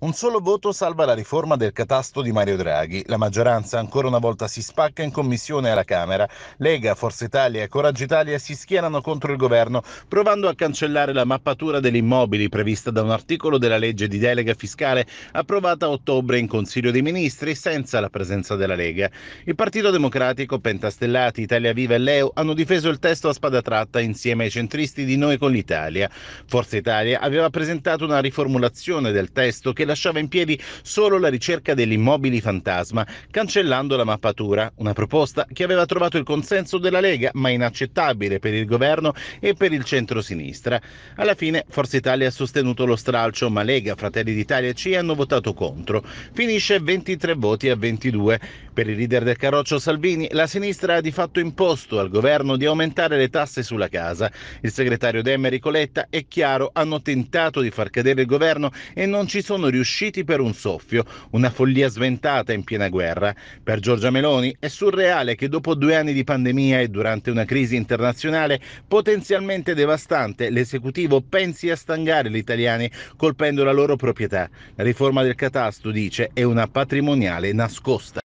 Un solo voto salva la riforma del catasto di Mario Draghi. La maggioranza ancora una volta si spacca in commissione alla Camera. Lega, Forza Italia e Coraggio Italia si schierano contro il governo, provando a cancellare la mappatura degli immobili prevista da un articolo della legge di delega fiscale approvata a ottobre in Consiglio dei Ministri senza la presenza della Lega. Il Partito Democratico, Pentastellati, Italia Viva e Leo hanno difeso il testo a spada tratta insieme ai centristi di Noi con l'Italia. Forza Italia aveva presentato una riformulazione del testo che lasciava in piedi solo la ricerca degli immobili fantasma, cancellando la mappatura, una proposta che aveva trovato il consenso della Lega, ma inaccettabile per il governo e per il centro-sinistra. Alla fine Forza Italia ha sostenuto lo stralcio, ma Lega, Fratelli d'Italia e CI hanno votato contro. Finisce 23 voti a 22. Per il leader del carroccio Salvini, la sinistra ha di fatto imposto al governo di aumentare le tasse sulla casa. Il segretario Demeri Coletta è chiaro, hanno tentato di far cadere il governo e non ci sono riusciti per un soffio, una follia sventata in piena guerra. Per Giorgia Meloni è surreale che dopo due anni di pandemia e durante una crisi internazionale potenzialmente devastante, l'esecutivo pensi a stangare gli italiani colpendo la loro proprietà. La riforma del catasto, dice, è una patrimoniale nascosta.